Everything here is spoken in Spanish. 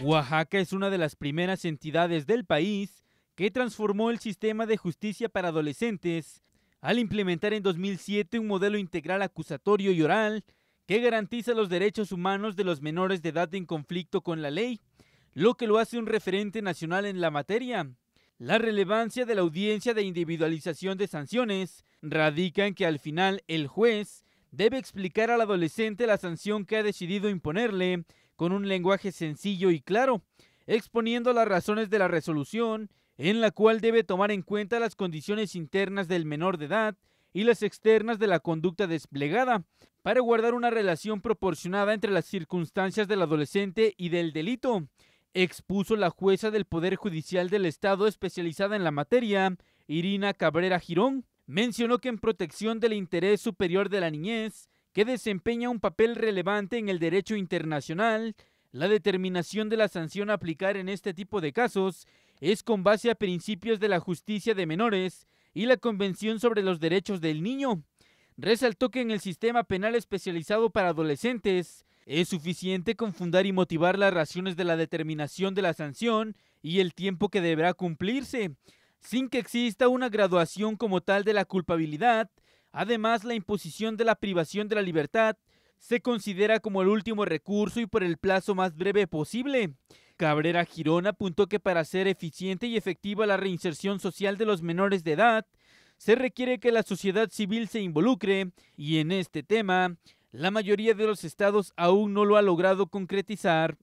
Oaxaca es una de las primeras entidades del país que transformó el sistema de justicia para adolescentes al implementar en 2007 un modelo integral acusatorio y oral que garantiza los derechos humanos de los menores de edad en conflicto con la ley, lo que lo hace un referente nacional en la materia. La relevancia de la audiencia de individualización de sanciones radica en que al final el juez debe explicar al adolescente la sanción que ha decidido imponerle con un lenguaje sencillo y claro, exponiendo las razones de la resolución, en la cual debe tomar en cuenta las condiciones internas del menor de edad y las externas de la conducta desplegada, para guardar una relación proporcionada entre las circunstancias del adolescente y del delito, expuso la jueza del Poder Judicial del Estado especializada en la materia, Irina Cabrera Girón. Mencionó que en protección del interés superior de la niñez, que desempeña un papel relevante en el derecho internacional, la determinación de la sanción a aplicar en este tipo de casos es con base a principios de la justicia de menores y la Convención sobre los Derechos del Niño. Resaltó que en el sistema penal especializado para adolescentes es suficiente confundar y motivar las razones de la determinación de la sanción y el tiempo que deberá cumplirse, sin que exista una graduación como tal de la culpabilidad Además, la imposición de la privación de la libertad se considera como el último recurso y por el plazo más breve posible. Cabrera Girón apuntó que para ser eficiente y efectiva la reinserción social de los menores de edad, se requiere que la sociedad civil se involucre y en este tema la mayoría de los estados aún no lo ha logrado concretizar.